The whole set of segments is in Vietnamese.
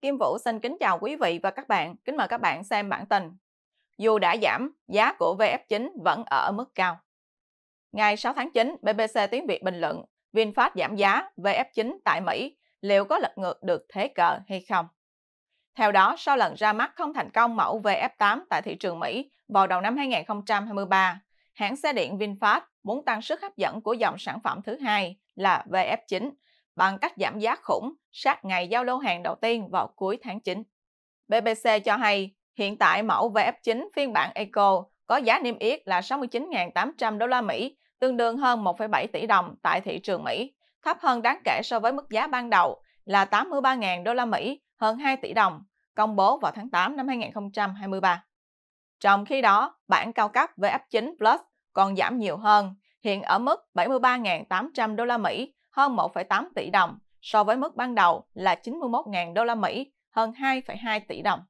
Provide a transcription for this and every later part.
Kim Vũ xin kính chào quý vị và các bạn. Kính mời các bạn xem bản tin. Dù đã giảm, giá của VF9 vẫn ở mức cao. Ngày 6 tháng 9, BBC Tiếng Việt bình luận VinFast giảm giá VF9 tại Mỹ liệu có lật ngược được thế cờ hay không? Theo đó, sau lần ra mắt không thành công mẫu VF8 tại thị trường Mỹ vào đầu năm 2023, hãng xe điện VinFast muốn tăng sức hấp dẫn của dòng sản phẩm thứ hai là VF9 bằng cách giảm giá khủng sát ngày giao lô hàng đầu tiên vào cuối tháng 9. BBC cho hay hiện tại mẫu VF9 phiên bản Eco có giá niêm yết là 69.800 đô la Mỹ, tương đương hơn 1,7 tỷ đồng tại thị trường Mỹ, thấp hơn đáng kể so với mức giá ban đầu là 83.000 đô la Mỹ, hơn 2 tỷ đồng, công bố vào tháng 8 năm 2023. Trong khi đó, bản cao cấp VF9 Plus còn giảm nhiều hơn, hiện ở mức 73.800 đô la Mỹ, hơn 1,8 tỷ đồng so với mức ban đầu là 91.000 đô la Mỹ, hơn 2,2 tỷ đồng.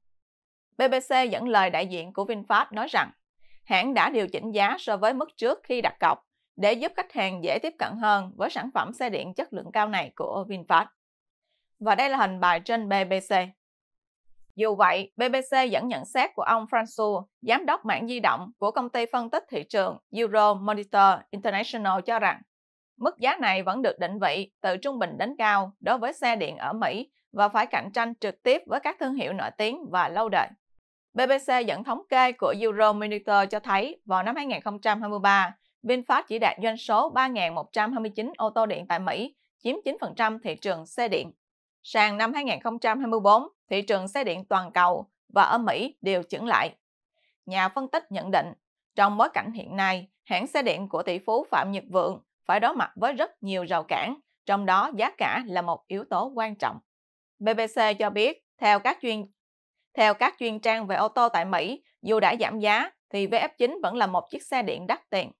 BBC dẫn lời đại diện của VinFast nói rằng, hãng đã điều chỉnh giá so với mức trước khi đặt cọc để giúp khách hàng dễ tiếp cận hơn với sản phẩm xe điện chất lượng cao này của VinFast. Và đây là hình bài trên BBC. Dù vậy, BBC dẫn nhận xét của ông François, giám đốc mạng di động của công ty phân tích thị trường Euro Monitor International cho rằng Mức giá này vẫn được định vị từ trung bình đến cao đối với xe điện ở Mỹ và phải cạnh tranh trực tiếp với các thương hiệu nổi tiếng và lâu đời. BBC dẫn thống kê của Euromonitor cho thấy vào năm 2023, VinFast chỉ đạt doanh số 3.129 ô tô điện tại Mỹ, chiếm 9% thị trường xe điện. Sang năm 2024, thị trường xe điện toàn cầu và ở Mỹ đều chững lại. Nhà phân tích nhận định, trong bối cảnh hiện nay, hãng xe điện của tỷ phú Phạm Nhật Vượng phải đối mặt với rất nhiều rào cản, trong đó giá cả là một yếu tố quan trọng. BBC cho biết, theo các chuyên theo các chuyên trang về ô tô tại Mỹ, dù đã giảm giá thì VF9 vẫn là một chiếc xe điện đắt tiền.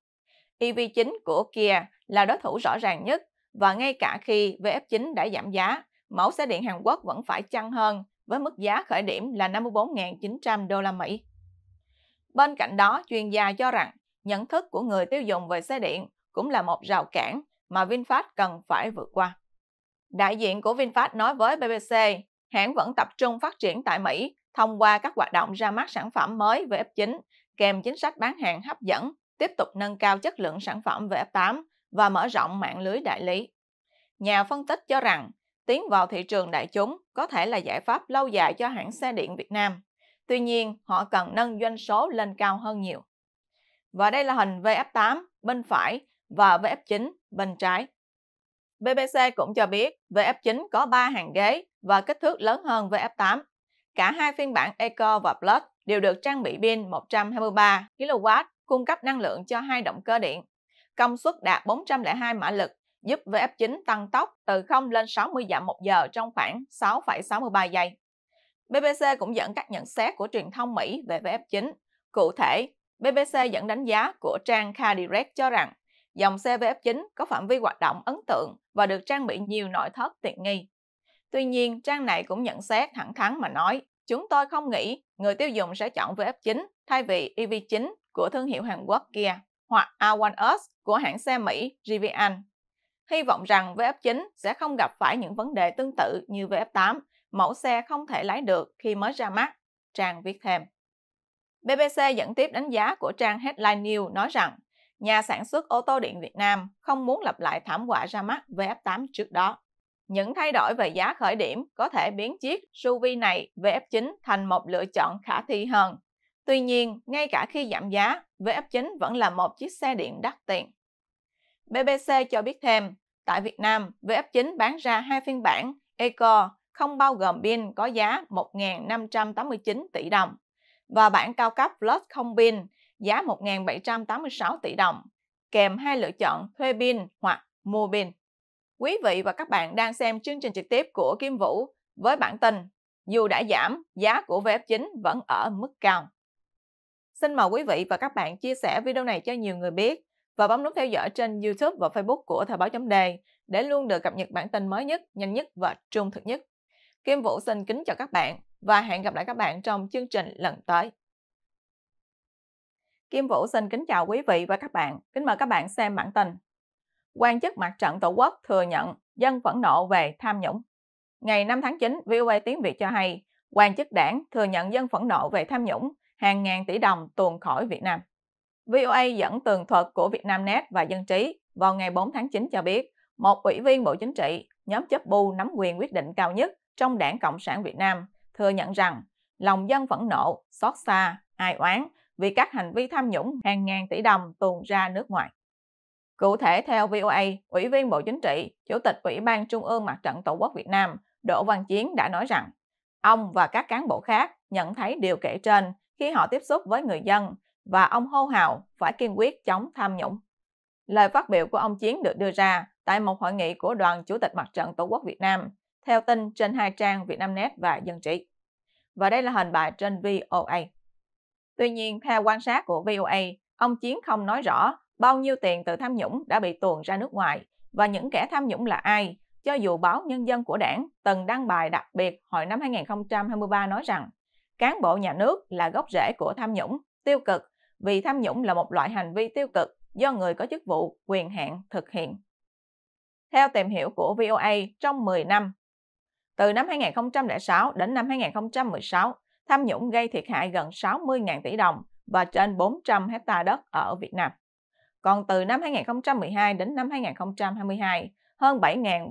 EV9 của Kia là đối thủ rõ ràng nhất và ngay cả khi VF9 đã giảm giá, mẫu xe điện Hàn Quốc vẫn phải chăng hơn với mức giá khởi điểm là 54.900 đô la Mỹ. Bên cạnh đó, chuyên gia cho rằng nhận thức của người tiêu dùng về xe điện cũng là một rào cản mà VinFast cần phải vượt qua. Đại diện của VinFast nói với BBC, hãng vẫn tập trung phát triển tại Mỹ thông qua các hoạt động ra mắt sản phẩm mới về F9 kèm chính sách bán hàng hấp dẫn, tiếp tục nâng cao chất lượng sản phẩm về F8 và mở rộng mạng lưới đại lý. Nhà phân tích cho rằng, tiến vào thị trường đại chúng có thể là giải pháp lâu dài cho hãng xe điện Việt Nam. Tuy nhiên, họ cần nâng doanh số lên cao hơn nhiều. Và đây là hình VF8 bên phải và VF9 bên trái. BBC cũng cho biết VF9 có 3 hàng ghế và kích thước lớn hơn VF8. Cả hai phiên bản Eco và Plus đều được trang bị pin 123 kW cung cấp năng lượng cho hai động cơ điện. Công suất đạt 402 mã lực, giúp VF9 tăng tốc từ 0 lên 60 dặm một giờ trong khoảng 6,63 giây. BBC cũng dẫn các nhận xét của truyền thông Mỹ về VF9. Cụ thể, BBC dẫn đánh giá của trang Car Direct cho rằng dòng xe vf 9 có phạm vi hoạt động ấn tượng và được trang bị nhiều nội thất tiện nghi. Tuy nhiên, trang này cũng nhận xét thẳng thắn mà nói, chúng tôi không nghĩ người tiêu dùng sẽ chọn VF9 thay vì EV9 của thương hiệu Hàn Quốc kia hoặc A1S của hãng xe Mỹ Rivian. Hy vọng rằng VF9 sẽ không gặp phải những vấn đề tương tự như VF8, mẫu xe không thể lái được khi mới ra mắt, Trang viết thêm. BBC dẫn tiếp đánh giá của trang Headline News nói rằng nhà sản xuất ô tô điện Việt Nam không muốn lặp lại thảm họa ra mắt VF8 trước đó. Những thay đổi về giá khởi điểm có thể biến chiếc SUV này VF9 thành một lựa chọn khả thi hơn. Tuy nhiên, ngay cả khi giảm giá, VF9 vẫn là một chiếc xe điện đắt tiền. BBC cho biết thêm, tại Việt Nam, VF9 bán ra hai phiên bản Eco không bao gồm pin có giá 1.589 tỷ đồng và bản cao cấp Plus không pin giá 1.786 tỷ đồng, kèm hai lựa chọn thuê pin hoặc mua pin. Quý vị và các bạn đang xem chương trình trực tiếp của Kim Vũ với bản tin dù đã giảm, giá của VF9 vẫn ở mức cao. Xin mời quý vị và các bạn chia sẻ video này cho nhiều người biết và bấm nút theo dõi trên YouTube và Facebook của Thời báo chấm đề để luôn được cập nhật bản tin mới nhất, nhanh nhất và trung thực nhất. Kim Vũ xin kính chào các bạn và hẹn gặp lại các bạn trong chương trình lần tới. Kim Vũ xin kính chào quý vị và các bạn. Kính mời các bạn xem bản tin. Quan chức mặt trận Tổ quốc thừa nhận dân phẫn nộ về tham nhũng. Ngày 5 tháng 9, VOA Tiếng Việt cho hay, quan chức đảng thừa nhận dân phẫn nộ về tham nhũng, hàng ngàn tỷ đồng tuồn khỏi Việt Nam. VOA dẫn tường thuật của Vietnamnet và Dân trí vào ngày 4 tháng 9 cho biết, một ủy viên Bộ Chính trị, nhóm chấp bu nắm quyền quyết định cao nhất trong Đảng Cộng sản Việt Nam, thừa nhận rằng lòng dân phẫn nộ, xót xa, ai oán vì các hành vi tham nhũng hàng ngàn tỷ đồng tuồn ra nước ngoài. Cụ thể theo VOA, Ủy viên Bộ Chính trị, Chủ tịch Ủy ban Trung ương Mặt trận Tổ quốc Việt Nam Đỗ Văn Chiến đã nói rằng ông và các cán bộ khác nhận thấy điều kể trên khi họ tiếp xúc với người dân và ông hô hào phải kiên quyết chống tham nhũng. Lời phát biểu của ông Chiến được đưa ra tại một hội nghị của đoàn Chủ tịch Mặt trận Tổ quốc Việt Nam, theo tin trên hai trang Vietnamnet và Dân trí. Và đây là hình bài trên VOA. Tuy nhiên, theo quan sát của VOA, ông Chiến không nói rõ bao nhiêu tiền từ tham nhũng đã bị tuồn ra nước ngoài và những kẻ tham nhũng là ai, cho dù báo Nhân dân của đảng từng đăng bài đặc biệt hồi năm 2023 nói rằng cán bộ nhà nước là gốc rễ của tham nhũng, tiêu cực, vì tham nhũng là một loại hành vi tiêu cực do người có chức vụ, quyền hạn thực hiện. Theo tìm hiểu của VOA trong 10 năm, từ năm 2006 đến năm 2016, tham nhũng gây thiệt hại gần 60.000 tỷ đồng và trên 400 hecta đất ở Việt Nam. Còn từ năm 2012 đến năm 2022, hơn 7.000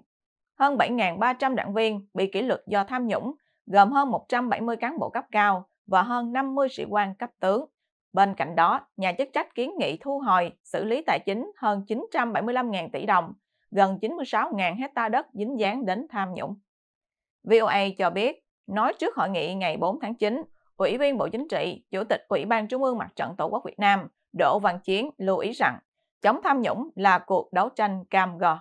hơn 7.300 đảng viên bị kỷ luật do tham nhũng, gồm hơn 170 cán bộ cấp cao và hơn 50 sĩ quan cấp tướng. Bên cạnh đó, nhà chức trách kiến nghị thu hồi, xử lý tài chính hơn 975.000 tỷ đồng, gần 96.000 hecta đất dính dáng đến tham nhũng. VOA cho biết, Nói trước hội nghị ngày 4 tháng 9, Ủy viên Bộ Chính trị, Chủ tịch Ủy ban Trung ương Mặt trận Tổ quốc Việt Nam Đỗ Văn Chiến lưu ý rằng chống tham nhũng là cuộc đấu tranh cam go.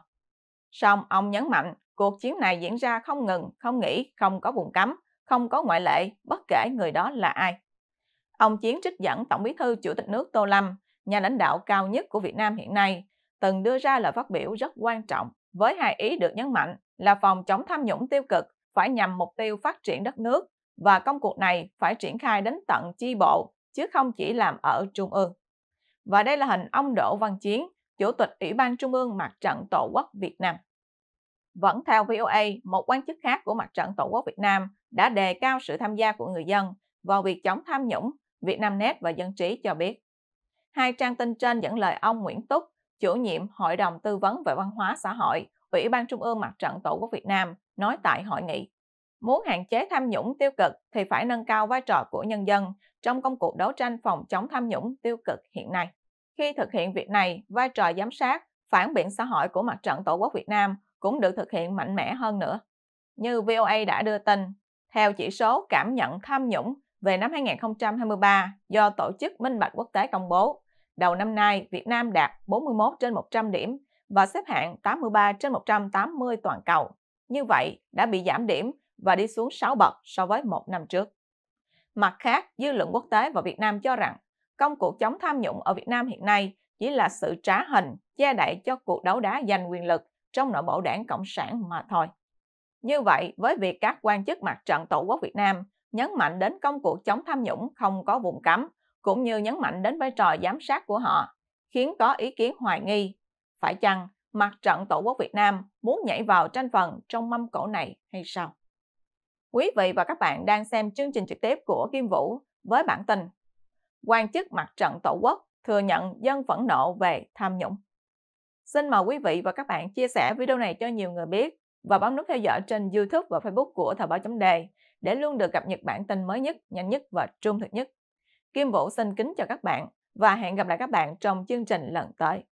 Song ông nhấn mạnh cuộc chiến này diễn ra không ngừng, không nghỉ, không có vùng cấm, không có ngoại lệ, bất kể người đó là ai. Ông Chiến trích dẫn Tổng bí thư Chủ tịch nước Tô Lâm, nhà lãnh đạo cao nhất của Việt Nam hiện nay, từng đưa ra lời phát biểu rất quan trọng với hai ý được nhấn mạnh là phòng chống tham nhũng tiêu cực phải nhằm mục tiêu phát triển đất nước và công cuộc này phải triển khai đến tận chi bộ chứ không chỉ làm ở trung ương. Và đây là hình ông Đỗ Văn Chiến, Chủ tịch Ủy ban Trung ương Mặt trận Tổ quốc Việt Nam. Vẫn theo VOA, một quan chức khác của Mặt trận Tổ quốc Việt Nam đã đề cao sự tham gia của người dân vào việc chống tham nhũng, Vietnamnet và Dân trí cho biết. Hai trang tin trên dẫn lời ông Nguyễn Túc, chủ nhiệm Hội đồng Tư vấn về Văn hóa Xã hội, Ủy ban Trung ương Mặt trận Tổ quốc Việt Nam nói tại hội nghị. Muốn hạn chế tham nhũng tiêu cực thì phải nâng cao vai trò của nhân dân trong công cuộc đấu tranh phòng chống tham nhũng tiêu cực hiện nay. Khi thực hiện việc này, vai trò giám sát, phản biện xã hội của mặt trận Tổ quốc Việt Nam cũng được thực hiện mạnh mẽ hơn nữa. Như VOA đã đưa tin, theo chỉ số cảm nhận tham nhũng về năm 2023 do Tổ chức Minh bạch Quốc tế công bố, đầu năm nay Việt Nam đạt 41 trên 100 điểm và xếp hạng 83 trên 180 toàn cầu như vậy đã bị giảm điểm và đi xuống 6 bậc so với một năm trước. Mặt khác, dư luận quốc tế và Việt Nam cho rằng công cuộc chống tham nhũng ở Việt Nam hiện nay chỉ là sự trá hình, che đậy cho cuộc đấu đá giành quyền lực trong nội bộ đảng Cộng sản mà thôi. Như vậy, với việc các quan chức mặt trận Tổ quốc Việt Nam nhấn mạnh đến công cuộc chống tham nhũng không có vùng cấm, cũng như nhấn mạnh đến vai trò giám sát của họ, khiến có ý kiến hoài nghi. Phải chăng mặt trận Tổ quốc Việt Nam muốn nhảy vào tranh phần trong mâm cổ này hay sao? Quý vị và các bạn đang xem chương trình trực tiếp của Kim Vũ với bản tin Quan chức mặt trận Tổ quốc thừa nhận dân phẫn nộ về tham nhũng. Xin mời quý vị và các bạn chia sẻ video này cho nhiều người biết và bấm nút theo dõi trên YouTube và Facebook của Thời báo chấm đề để luôn được cập nhật bản tin mới nhất, nhanh nhất và trung thực nhất. Kim Vũ xin kính chào các bạn và hẹn gặp lại các bạn trong chương trình lần tới.